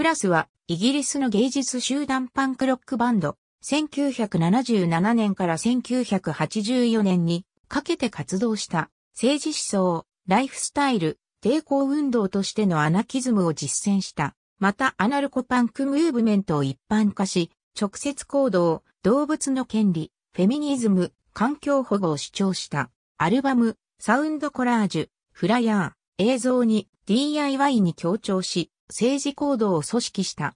クラスは、イギリスの芸術集団パンクロックバンド、1977年から1984年にかけて活動した政治思想、ライフスタイル、抵抗運動としてのアナキズムを実践した。またアナルコパンクムーブメントを一般化し、直接行動、動物の権利、フェミニズム、環境保護を主張した。アルバム、サウンドコラージュ、フラヤー、映像に DIY に強調し、政治行動を組織した。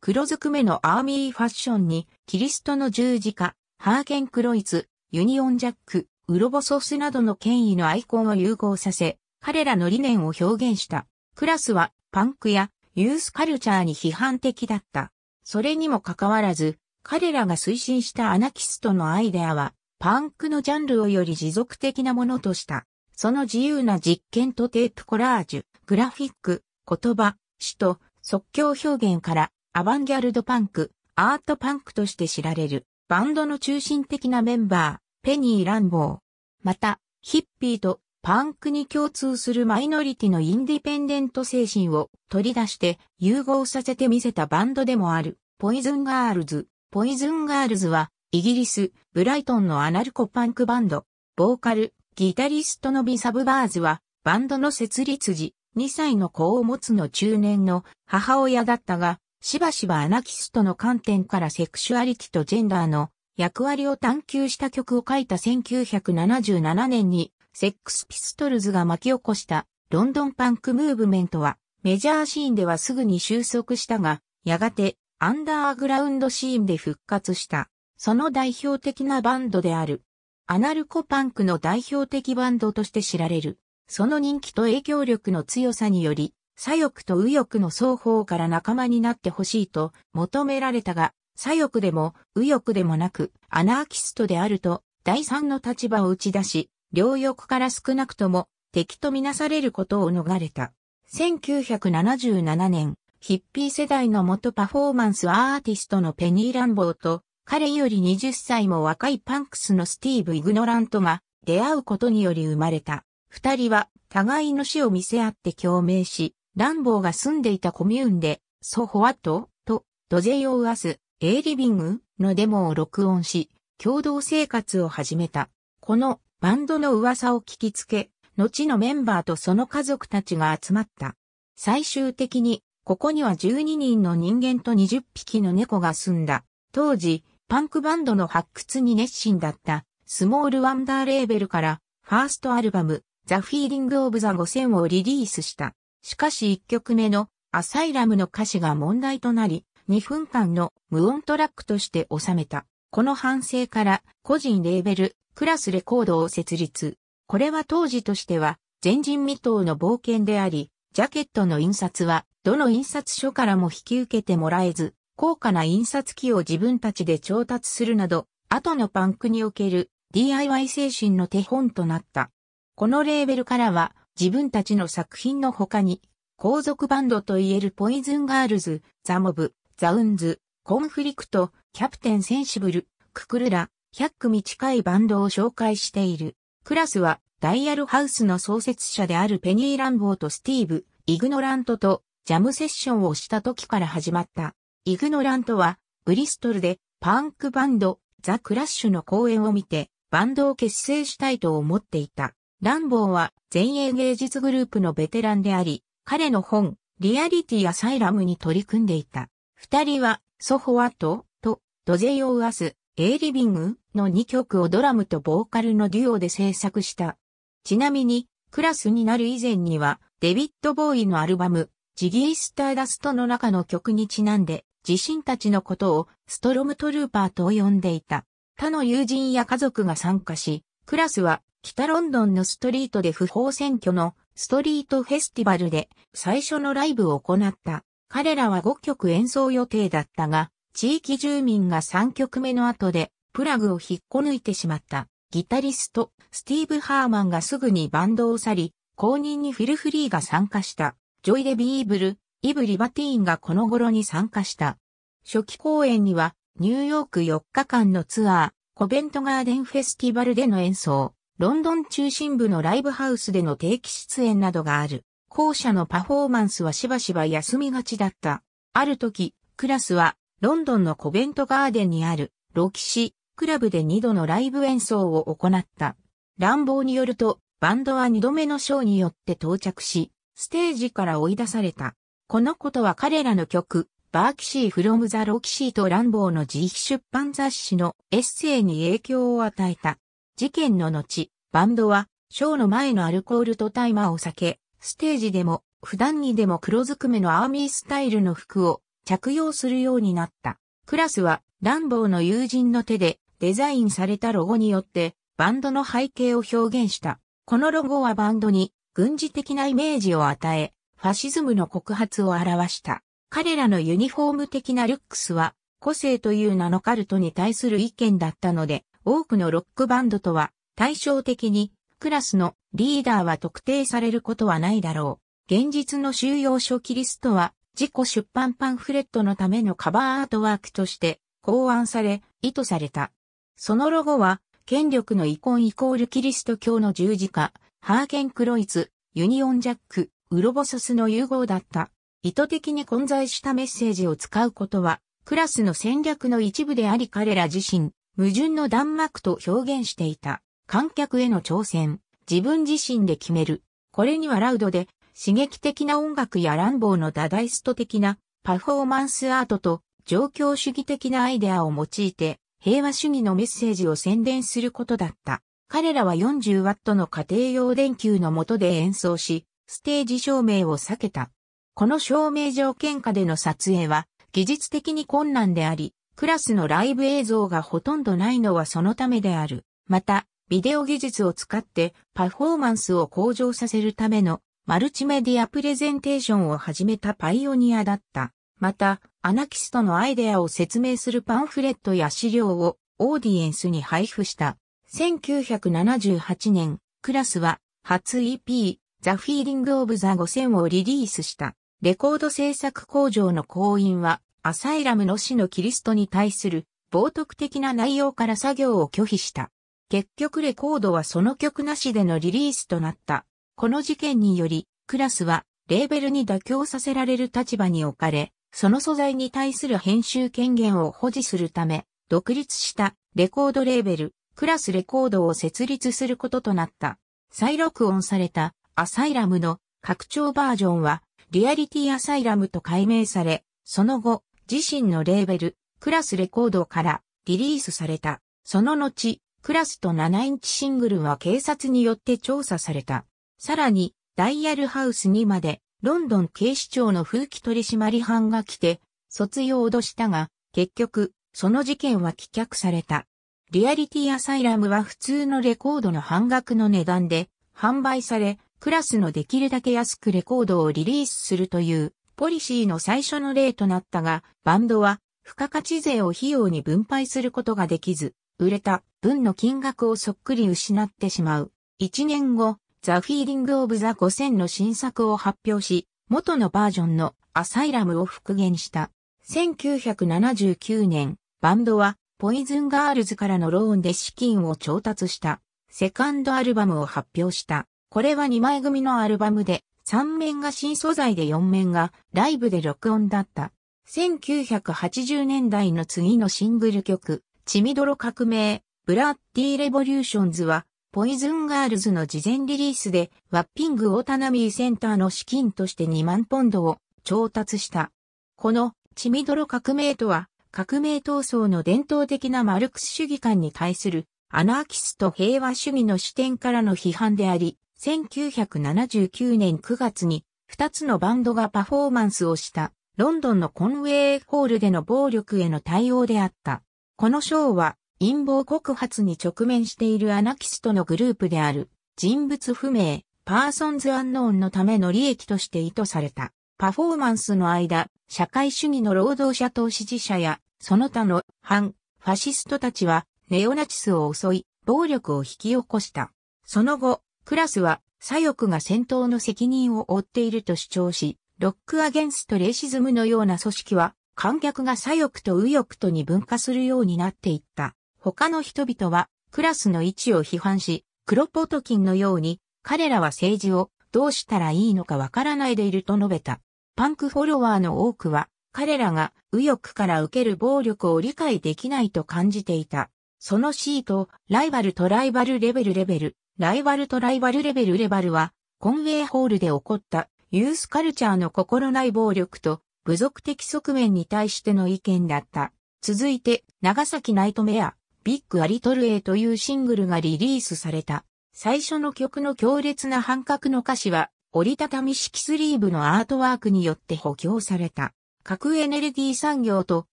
黒ずくめのアーミーファッションに、キリストの十字架、ハーゲンクロイツ、ユニオンジャック、ウロボソスなどの権威のアイコンを融合させ、彼らの理念を表現した。クラスは、パンクや、ユースカルチャーに批判的だった。それにもかかわらず、彼らが推進したアナキストのアイデアは、パンクのジャンルをより持続的なものとした。その自由な実験とテープコラージュ、グラフィック、言葉、首と即興表現からアバンギャルドパンク、アートパンクとして知られるバンドの中心的なメンバー、ペニー・ランボー。また、ヒッピーとパンクに共通するマイノリティのインディペンデント精神を取り出して融合させてみせたバンドでもある、ポイズンガールズ。ポイズンガールズは、イギリス、ブライトンのアナルコパンクバンド、ボーカル、ギタリストのビサブバーズは、バンドの設立時、2歳の子を持つの中年の母親だったが、しばしばアナキストの観点からセクシュアリティとジェンダーの役割を探求した曲を書いた1977年に、セックスピストルズが巻き起こしたロンドンパンクムーブメントは、メジャーシーンではすぐに収束したが、やがてアンダーグラウンドシーンで復活した、その代表的なバンドである。アナルコパンクの代表的バンドとして知られる。その人気と影響力の強さにより、左翼と右翼の双方から仲間になってほしいと求められたが、左翼でも右翼でもなく、アナーキストであると、第三の立場を打ち出し、両翼から少なくとも敵とみなされることを逃れた。1977年、ヒッピー世代の元パフォーマンスアーティストのペニー・ランボーと、彼より20歳も若いパンクスのスティーブ・イグノラントが出会うことにより生まれた。二人は互いの死を見せ合って共鳴し、ランボーが住んでいたコミューンで、ソホワットと、ドゼェイオウアス、エイリビングのデモを録音し、共同生活を始めた。このバンドの噂を聞きつけ、後のメンバーとその家族たちが集まった。最終的に、ここには12人の人間と20匹の猫が住んだ。当時、パンクバンドの発掘に熱心だった、スモールワンダーレーベルから、ファーストアルバム、ザ・フィーリング・オブ・ザ・5000をリリースした。しかし1曲目のアサイラムの歌詞が問題となり、2分間の無音トラックとして収めた。この反省から個人レーベル、クラスレコードを設立。これは当時としては前人未到の冒険であり、ジャケットの印刷はどの印刷所からも引き受けてもらえず、高価な印刷機を自分たちで調達するなど、後のパンクにおける DIY 精神の手本となった。このレーベルからは自分たちの作品の他に、後続バンドといえるポイズンガールズ、ザモブ、ザウンズ、コンフリクト、キャプテンセンシブル、ククルラ、100組近いバンドを紹介している。クラスは、ダイヤルハウスの創設者であるペニー・ランボーとスティーブ、イグノラントとジャムセッションをした時から始まった。イグノラントは、ブリストルでパンクバンド、ザ・クラッシュの公演を見て、バンドを結成したいと思っていた。ランボーは前衛芸術グループのベテランであり、彼の本、リアリティアサイラムに取り組んでいた。二人は、ソフォアトと、ドジェイオーアス、エイリビングの二曲をドラムとボーカルのデュオで制作した。ちなみに、クラスになる以前には、デビッド・ボーイのアルバム、ジギー・スターダストの中の曲にちなんで、自身たちのことをストロムトルーパーと呼んでいた。他の友人や家族が参加し、クラスは北ロンドンのストリートで不法占拠のストリートフェスティバルで最初のライブを行った。彼らは5曲演奏予定だったが、地域住民が3曲目の後でプラグを引っこ抜いてしまった。ギタリスト、スティーブ・ハーマンがすぐにバンドを去り、後任にフィル・フリーが参加した。ジョイ・デ・ビーブル、イブ・リバティーンがこの頃に参加した。初期公演には、ニューヨーク4日間のツアー、コベントガーデンフェスティバルでの演奏、ロンドン中心部のライブハウスでの定期出演などがある。校舎のパフォーマンスはしばしば休みがちだった。ある時、クラスは、ロンドンのコベントガーデンにある、ロキシ、クラブで2度のライブ演奏を行った。乱暴によると、バンドは2度目のショーによって到着し、ステージから追い出された。このことは彼らの曲、バーキシーフロムザ・ロキシーと乱暴の自費出版雑誌のエッセイに影響を与えた。事件の後、バンドは、ショーの前のアルコールとタイマーを避け、ステージでも、普段にでも黒ずくめのアーミースタイルの服を着用するようになった。クラスは、ランボーの友人の手でデザインされたロゴによって、バンドの背景を表現した。このロゴはバンドに軍事的なイメージを与え、ファシズムの告発を表した。彼らのユニフォーム的なルックスは、個性という名のカルトに対する意見だったので、多くのロックバンドとは対照的にクラスのリーダーは特定されることはないだろう。現実の収容所キリストは自己出版パンフレットのためのカバーアートワークとして考案され、意図された。そのロゴは、権力の遺恨イコールキリスト教の十字架、ハーゲン・クロイツ、ユニオン・ジャック、ウロボソスの融合だった。意図的に混在したメッセージを使うことは、クラスの戦略の一部であり彼ら自身、矛盾の弾幕と表現していた。観客への挑戦、自分自身で決める。これにはラウドで刺激的な音楽や乱暴のダダイスト的なパフォーマンスアートと状況主義的なアイデアを用いて平和主義のメッセージを宣伝することだった。彼らは4 0トの家庭用電球の下で演奏し、ステージ照明を避けた。この照明条件下での撮影は技術的に困難であり、クラスのライブ映像がほとんどないのはそのためである。また、ビデオ技術を使ってパフォーマンスを向上させるためのマルチメディアプレゼンテーションを始めたパイオニアだった。また、アナキストのアイデアを説明するパンフレットや資料をオーディエンスに配布した。1978年、クラスは初 EP、ザ・フィーリング・オブ・ザ・5000をリリースした。レコード制作工場の行員は、アサイラムの死のキリストに対する冒涜的な内容から作業を拒否した。結局レコードはその曲なしでのリリースとなった。この事件により、クラスはレーベルに妥協させられる立場に置かれ、その素材に対する編集権限を保持するため、独立したレコードレーベル、クラスレコードを設立することとなった。再録音されたアサイラムの拡張バージョンはリアリティアサイラムと改名され、その後、自身のレーベル、クラスレコードからリリースされた。その後、クラスと7インチシングルは警察によって調査された。さらに、ダイヤルハウスにまで、ロンドン警視庁の風紀取締班が来て、卒業を脅したが、結局、その事件は棄却された。リアリティアサイラムは普通のレコードの半額の値段で販売され、クラスのできるだけ安くレコードをリリースするというポリシーの最初の例となったが、バンドは、付加価値税を費用に分配することができず、売れた分の金額をそっくり失ってしまう。1年後、ザ・フィーリング・オブ・ザ・5000の新作を発表し、元のバージョンのアサイラムを復元した。1979年、バンドは、ポイズンガールズからのローンで資金を調達した、セカンドアルバムを発表した。これは2枚組のアルバムで、3面が新素材で4面がライブで録音だった。1980年代の次のシングル曲、チミドロ革命、ブラッディ・レボリューションズは、ポイズンガールズの事前リリースで、ワッピング・オータナミーセンターの資金として2万ポンドを調達した。この、チミドロ革命とは、革命闘争の伝統的なマルクス主義観に対する、アナーキスト平和主義の視点からの批判であり、1979年9月に2つのバンドがパフォーマンスをしたロンドンのコンウェイホールでの暴力への対応であった。このショーは陰謀告発に直面しているアナキストのグループである人物不明、パーソンズアンノーンのための利益として意図された。パフォーマンスの間、社会主義の労働者と支持者やその他の反ファシストたちはネオナチスを襲い暴力を引き起こした。その後、クラスは左翼が戦闘の責任を負っていると主張し、ロックアゲンストレイシズムのような組織は、観客が左翼と右翼とに分化するようになっていった。他の人々は、クラスの位置を批判し、クロポトキンのように、彼らは政治をどうしたらいいのかわからないでいると述べた。パンクフォロワーの多くは、彼らが右翼から受ける暴力を理解できないと感じていた。そのシート、ライバルとライバルレベルレベル、ライバルとライバルレベルレバルは、コンウェイホールで起こったユースカルチャーの心ない暴力と部族的側面に対しての意見だった。続いて、長崎ナイトメア、ビッグアリトルエというシングルがリリースされた。最初の曲の強烈な半角の歌詞は、折りたたみ式スリーブのアートワークによって補強された。核エネルギー産業と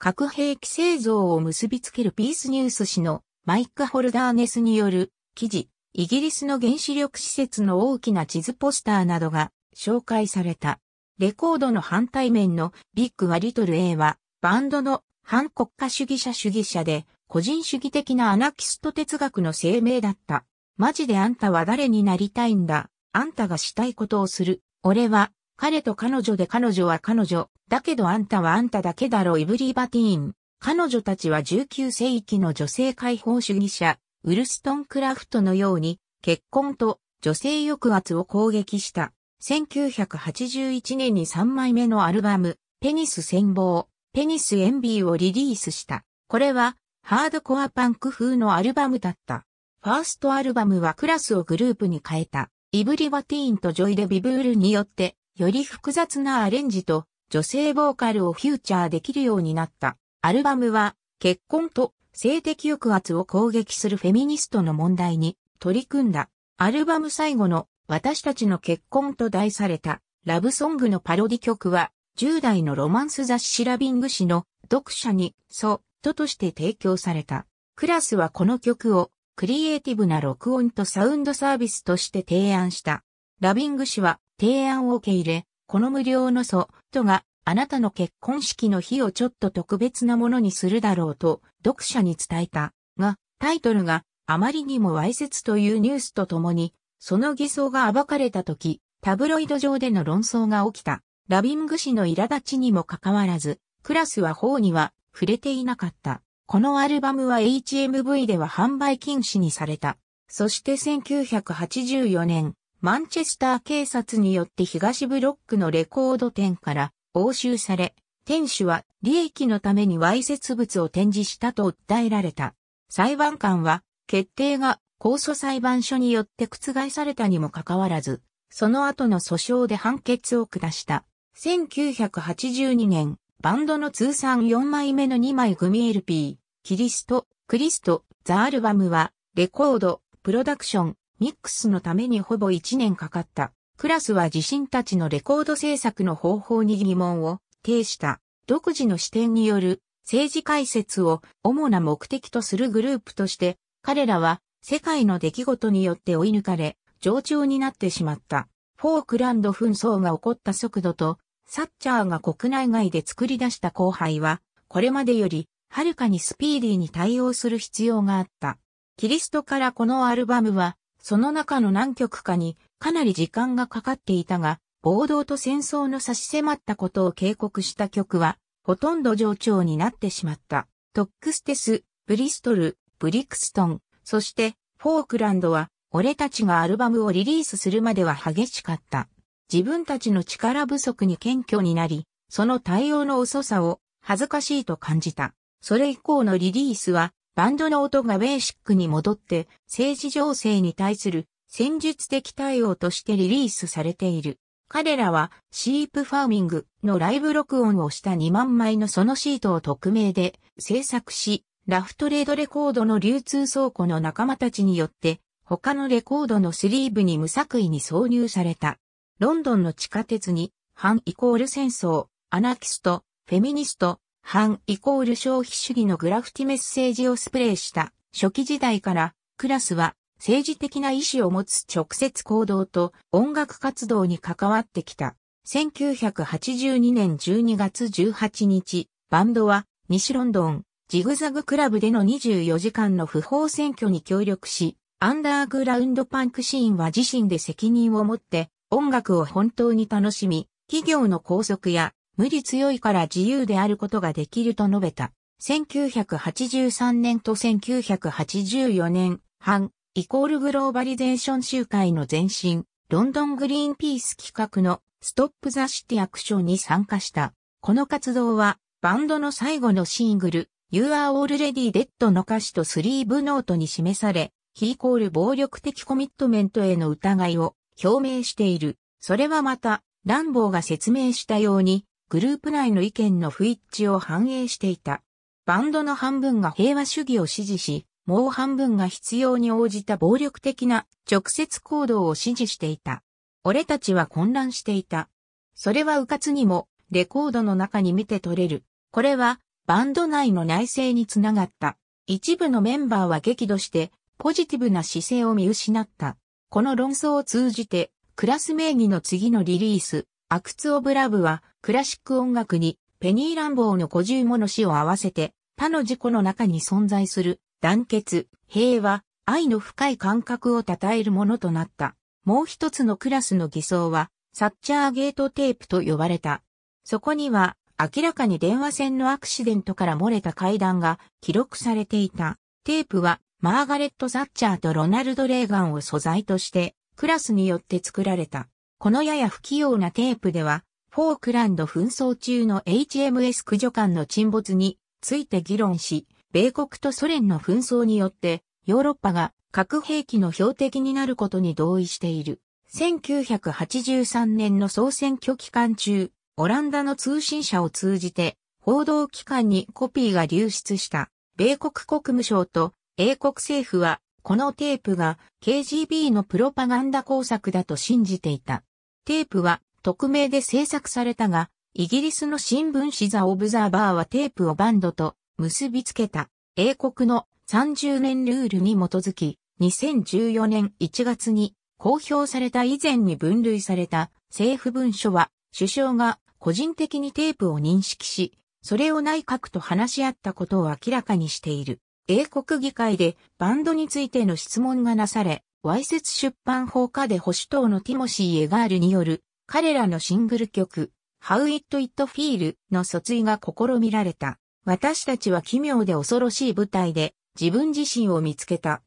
核兵器製造を結びつけるピースニュース誌のマイク・ホルダーネスによる記事、イギリスの原子力施設の大きな地図ポスターなどが紹介された。レコードの反対面のビッグはリトル A はバンドの反国家主義者主義者で個人主義的なアナキスト哲学の声明だった。マジであんたは誰になりたいんだ。あんたがしたいことをする。俺は彼と彼女で彼女は彼女。だけどあんたはあんただけだろイブリーバティーン。彼女たちは19世紀の女性解放主義者、ウルストン・クラフトのように、結婚と女性抑圧を攻撃した。1981年に3枚目のアルバム、ペニス戦望、ペニスエンビーをリリースした。これは、ハードコアパンク風のアルバムだった。ファーストアルバムはクラスをグループに変えた。イブリバティーンとジョイデ・ビブールによって、より複雑なアレンジと女性ボーカルをフューチャーできるようになった。アルバムは、結婚と性的抑圧を攻撃するフェミニストの問題に取り組んだアルバム最後の私たちの結婚と題されたラブソングのパロディ曲は10代のロマンス雑誌ラビング誌の読者にソトとして提供された。クラスはこの曲をクリエイティブな録音とサウンドサービスとして提案した。ラビング氏は提案を受け入れ、この無料のソトがあなたの結婚式の日をちょっと特別なものにするだろうと読者に伝えたが、タイトルがあまりにも歪説というニュースとともに、その偽装が暴かれた時、タブロイド上での論争が起きた。ラビング氏の苛立ちにもかかわらず、クラスは法には触れていなかった。このアルバムは HMV では販売禁止にされた。そして1984年、マンチェスター警察によって東ブロックのレコード店から押収され、店主は利益のためにわいせつ物を展示したと訴えられた。裁判官は、決定が控訴裁判所によって覆されたにもかかわらず、その後の訴訟で判決を下した。1982年、バンドの通算4枚目の2枚組 LP、キリスト、クリスト、ザ・アルバムは、レコード、プロダクション、ミックスのためにほぼ1年かかった。クラスは自身たちのレコード制作の方法に疑問を呈した独自の視点による政治解説を主な目的とするグループとして彼らは世界の出来事によって追い抜かれ上長になってしまった。フォークランド紛争が起こった速度とサッチャーが国内外で作り出した後輩はこれまでよりはるかにスピーディーに対応する必要があった。キリストからこのアルバムはその中の何曲かにかなり時間がかかっていたが、暴動と戦争の差し迫ったことを警告した曲は、ほとんど上長になってしまった。トックステス、ブリストル、ブリクストン、そしてフォークランドは、俺たちがアルバムをリリースするまでは激しかった。自分たちの力不足に謙虚になり、その対応の遅さを恥ずかしいと感じた。それ以降のリリースは、バンドの音がベーシックに戻って、政治情勢に対する戦術的対応としてリリースされている。彼らはシープファーミングのライブ録音をした2万枚のそのシートを匿名で制作し、ラフトレードレコードの流通倉庫の仲間たちによって他のレコードのスリーブに無作為に挿入された。ロンドンの地下鉄に反イコール戦争、アナキスト、フェミニスト、反イコール消費主義のグラフティメッセージをスプレーした初期時代からクラスは政治的な意思を持つ直接行動と音楽活動に関わってきた。1982年12月18日、バンドは西ロンドン、ジグザグクラブでの24時間の不法選挙に協力し、アンダーグラウンドパンクシーンは自身で責任を持って音楽を本当に楽しみ、企業の拘束や無理強いから自由であることができると述べた。1983年と1984年半、イコールグローバリゼーション集会の前身、ロンドングリーンピース企画のストップザシティアクションに参加した。この活動は、バンドの最後のシングル、You Are Already Dead の歌詞とスリーブノートに示され、非イコール暴力的コミットメントへの疑いを表明している。それはまた、ランボーが説明したように、グループ内の意見の不一致を反映していた。バンドの半分が平和主義を支持し、もう半分が必要に応じた暴力的な直接行動を支持していた。俺たちは混乱していた。それは迂闊にもレコードの中に見て取れる。これはバンド内の内政につながった。一部のメンバーは激怒してポジティブな姿勢を見失った。この論争を通じてクラス名義の次のリリース、アクツ・オブ・ラブはクラシック音楽にペニー・ランボーの50もの詩を合わせて他の事故の中に存在する団結、平和、愛の深い感覚を称えるものとなった。もう一つのクラスの偽装は、サッチャーゲートテープと呼ばれた。そこには、明らかに電話線のアクシデントから漏れた階段が記録されていた。テープは、マーガレット・ザッチャーとロナルド・レーガンを素材として、クラスによって作られた。このやや不器用なテープでは、フォークランド紛争中の HMS 駆除艦の沈没について議論し、米国とソ連の紛争によって、ヨーロッパが核兵器の標的になることに同意している。1983年の総選挙期間中、オランダの通信社を通じて、報道機関にコピーが流出した。米国国務省と英国政府は、このテープが KGB のプロパガンダ工作だと信じていた。テープは匿名で制作されたが、イギリスの新聞紙ザ・オブザーバーはテープをバンドと結びつけた英国の30年ルールに基づき、2014年1月に公表された以前に分類された政府文書は首相が個人的にテープを認識し、それを内閣と話し合ったことを明らかにしている。英国議会でバンドについての質問がなされ、わいせつ出版法下で保守党のティモシー・エガールによる彼らのシングル曲、How It It Feel の訴追が試みられた。私たちは奇妙で恐ろしい舞台で自分自身を見つけた。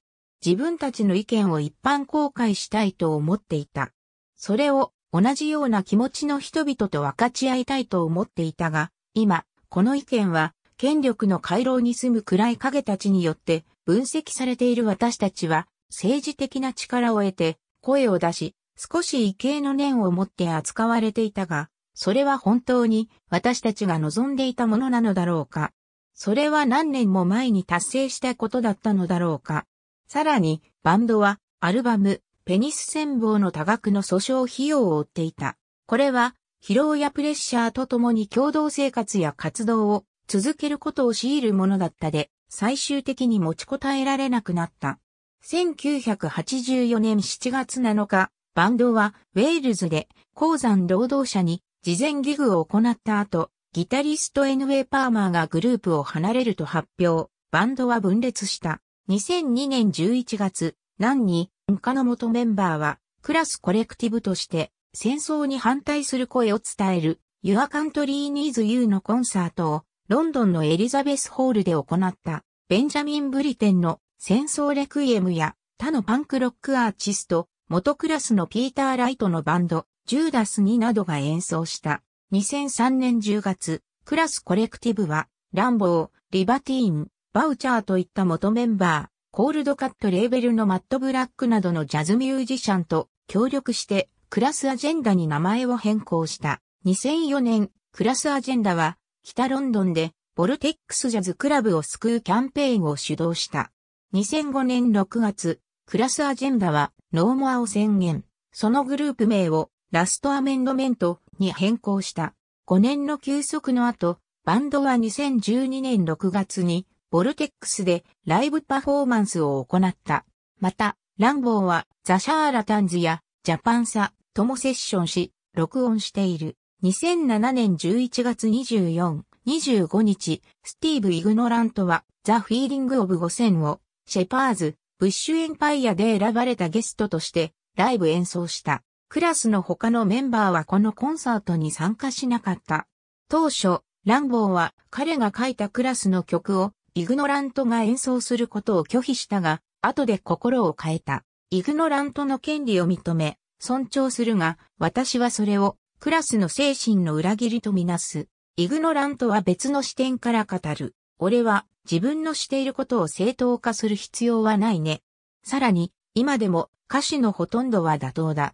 自分たちの意見を一般公開したいと思っていた。それを同じような気持ちの人々と分かち合いたいと思っていたが、今、この意見は権力の回廊に住む暗い影たちによって分析されている私たちは政治的な力を得て声を出し、少し異形の念を持って扱われていたが、それは本当に私たちが望んでいたものなのだろうかそれは何年も前に達成したことだったのだろうかさらに、バンドは、アルバム、ペニス戦望の多額の訴訟費用を負っていた。これは、疲労やプレッシャーとともに共同生活や活動を続けることを強いるものだったで、最終的に持ちこたえられなくなった。1984年7月7日、バンドはウェールズで鉱山労働者に事前ギグを行った後、ギタリスト N.A. パーマーがグループを離れると発表、バンドは分裂した。2002年11月、何に、他の元メンバーは、クラスコレクティブとして、戦争に反対する声を伝える、Your Country Needs You のコンサートを、ロンドンのエリザベスホールで行った、ベンジャミン・ブリテンの戦争レクイエムや、他のパンクロックアーチスト、元クラスのピーター・ライトのバンド、ジューダス2などが演奏した。2003年10月、クラスコレクティブは、ランボー、リバティーン、バウチャーといった元メンバー、コールドカットレーベルのマットブラックなどのジャズミュージシャンと協力してクラスアジェンダに名前を変更した。2004年、クラスアジェンダは北ロンドンでボルテックスジャズクラブを救うキャンペーンを主導した。2005年6月、クラスアジェンダはノーモアを宣言。そのグループ名をラストアメンドメントに変更した。5年の休息の後、バンドは2012年6月にボルテックスでライブパフォーマンスを行った。また、ランボーはザ・シャーラタンズやジャパンサともセッションし、録音している。2007年11月24、25日、スティーブ・イグノラントはザ・フィーリング・オブ5000をシェパーズ、ブッシュ・エンパイアで選ばれたゲストとしてライブ演奏した。クラスの他のメンバーはこのコンサートに参加しなかった。当初、ランボーは彼が書いたクラスの曲をイグノラントが演奏することを拒否したが、後で心を変えた。イグノラントの権利を認め、尊重するが、私はそれをクラスの精神の裏切りとみなす。イグノラントは別の視点から語る。俺は自分のしていることを正当化する必要はないね。さらに、今でも歌詞のほとんどは妥当だ。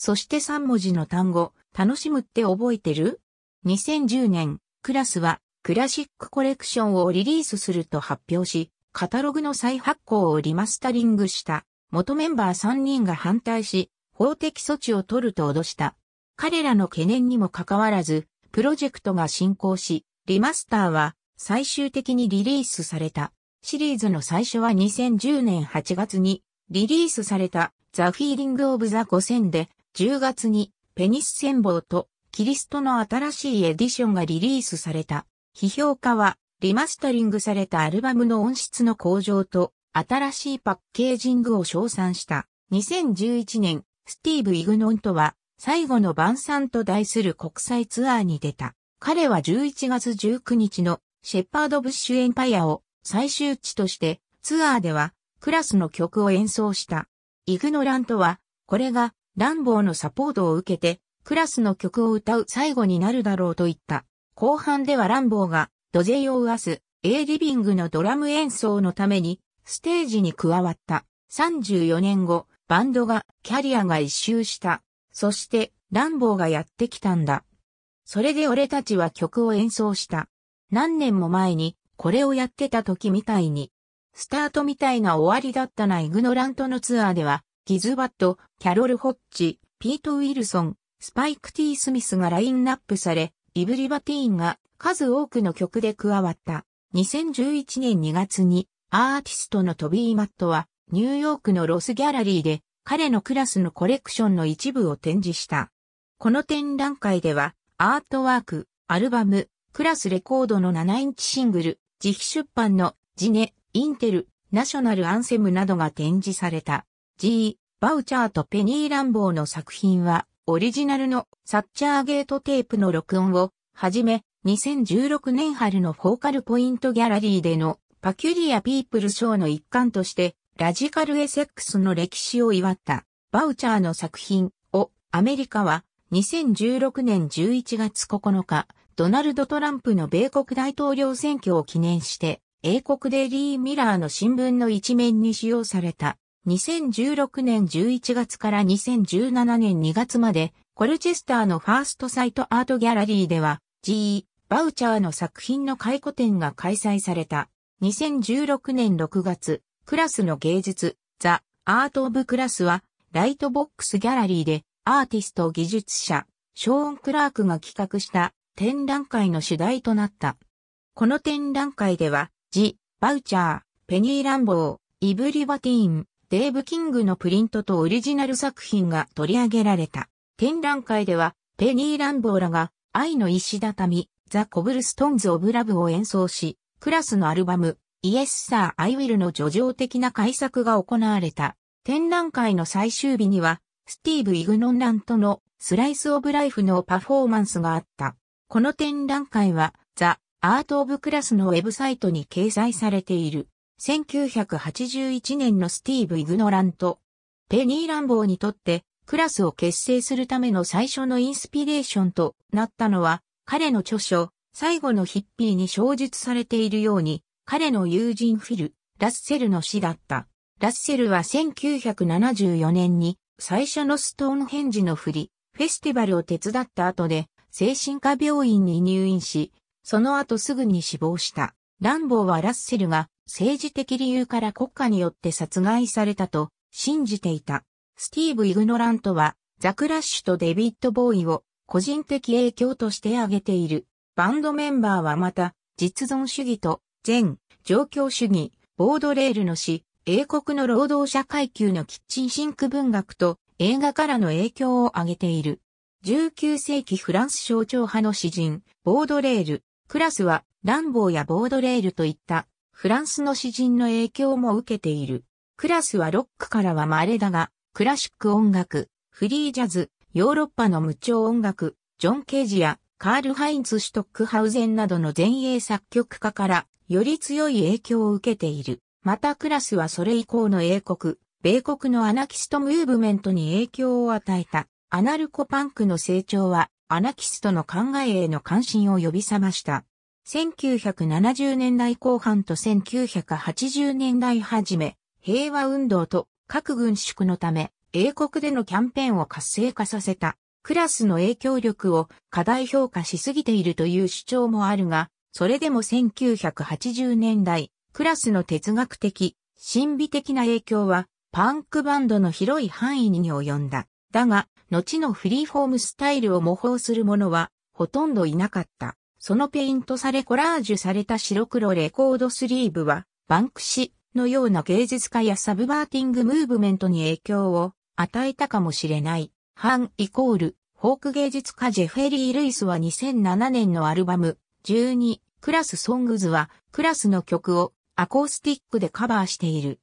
そして3文字の単語、楽しむって覚えてる ?2010 年、クラスはクラシックコレクションをリリースすると発表し、カタログの再発行をリマスタリングした。元メンバー3人が反対し、法的措置を取ると脅した。彼らの懸念にもかかわらず、プロジェクトが進行し、リマスターは最終的にリリースされた。シリーズの最初は2010年8月にリリースされたザ・フィーリング・オブ・ザ・5000で10月にペニス戦法とキリストの新しいエディションがリリースされた。批評家はリマスタリングされたアルバムの音質の向上と新しいパッケージングを称賛した。2011年、スティーブ・イグノントは最後の晩餐と題する国際ツアーに出た。彼は11月19日のシェパード・ブッシュ・エンパイアを最終地としてツアーではクラスの曲を演奏した。イグノラントはこれがランボーのサポートを受けて、クラスの曲を歌う最後になるだろうと言った。後半ではランボーが、ドジェイオーアス、A リビングのドラム演奏のために、ステージに加わった。34年後、バンドが、キャリアが一周した。そして、ランボーがやってきたんだ。それで俺たちは曲を演奏した。何年も前に、これをやってた時みたいに。スタートみたいな終わりだったなイグノラントのツアーでは、ギズバット、キャロル・ホッチ、ピート・ウィルソン、スパイク・ティ・スミスがラインナップされ、イブリバティーンが数多くの曲で加わった。2011年2月にアーティストのトビー・マットはニューヨークのロスギャラリーで彼のクラスのコレクションの一部を展示した。この展覧会ではアートワーク、アルバム、クラスレコードの7インチシングル、自費出版のジネ、インテル、ナショナルアンセムなどが展示された。G、バウチャーとペニー・ランボーの作品は、オリジナルのサッチャーゲートテープの録音を、はじめ、2016年春のフォーカルポイントギャラリーでのパキュリア・ピープルショーの一環として、ラジカルエセックスの歴史を祝った、バウチャーの作品を、アメリカは、2016年11月9日、ドナルド・トランプの米国大統領選挙を記念して、英国デリー・ミラーの新聞の一面に使用された。2016年11月から2017年2月まで、コルチェスターのファーストサイトアートギャラリーでは、g バウチャーの作品の回顧展が開催された。2016年6月、クラスの芸術、ザ・アート・オブ・クラスは、ライトボックスギャラリーで、アーティスト技術者、ショーン・クラークが企画した展覧会の主題となった。この展覧会では、ジ・バウチャー、ペニー・ランボー、イブリバティーン、デーブ・キングのプリントとオリジナル作品が取り上げられた。展覧会では、ペニー・ランボーらが、愛の石畳、ザ・コブルストンズ・オブ・ラブを演奏し、クラスのアルバム、イエス・サー・アイ・ウィルの叙情的な改作が行われた。展覧会の最終日には、スティーブ・イグノンランとのスライス・オブ・ライフのパフォーマンスがあった。この展覧会は、ザ・アート・オブ・クラスのウェブサイトに掲載されている。1981年のスティーブ・イグノラント。ペニー・ランボーにとってクラスを結成するための最初のインスピレーションとなったのは彼の著書最後のヒッピーに詳述されているように彼の友人フィル・ラッセルの死だった。ラッセルは1974年に最初のストーンヘンジの振り、フェスティバルを手伝った後で精神科病院に入院し、その後すぐに死亡した。ランボーはラッセルが政治的理由から国家によって殺害されたと信じていた。スティーブ・イグノラントはザ・クラッシュとデビッド・ボーイを個人的影響として挙げている。バンドメンバーはまた実存主義と全状況主義、ボードレールの詩、英国の労働者階級のキッチンシンク文学と映画からの影響を挙げている。19世紀フランス象徴派の詩人、ボードレール、クラスは、ランボーやボードレールといったフランスの詩人の影響も受けている。クラスはロックからは稀だが、クラシック音楽、フリージャズ、ヨーロッパの無調音楽、ジョン・ケージやカール・ハインツ・シュトックハウゼンなどの前衛作曲家からより強い影響を受けている。またクラスはそれ以降の英国、米国のアナキストムーブメントに影響を与えた。アナルコパンクの成長はアナキストの考えへの関心を呼び覚ました。1970年代後半と1980年代初め、平和運動と核軍縮のため、英国でのキャンペーンを活性化させた、クラスの影響力を過大評価しすぎているという主張もあるが、それでも1980年代、クラスの哲学的、神秘的な影響は、パンクバンドの広い範囲に及んだ。だが、後のフリーフォームスタイルを模倣する者は、ほとんどいなかった。そのペイントされコラージュされた白黒レコードスリーブは、バンクシのような芸術家やサブバーティングムーブメントに影響を与えたかもしれない。ハンイコール、フォーク芸術家ジェフェリー・ルイスは2007年のアルバム、12、クラス・ソングズは、クラスの曲をアコースティックでカバーしている。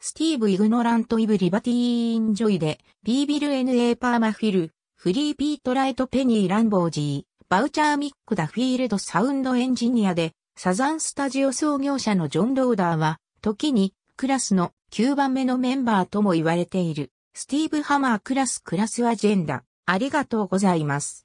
スティーブ・イグノラント・イブ・リバティーン・ジョイで、ビービル・エヌ・エー・パーマ・フィル、フリー・ピート・ライト・ペニー・ランボージー。バウチャー・ミック・ダフィールド・サウンド・エンジニアで、サザンスタジオ創業者のジョン・ローダーは、時にクラスの9番目のメンバーとも言われている。スティーブ・ハマークラスクラスアジェンダ。ありがとうございます。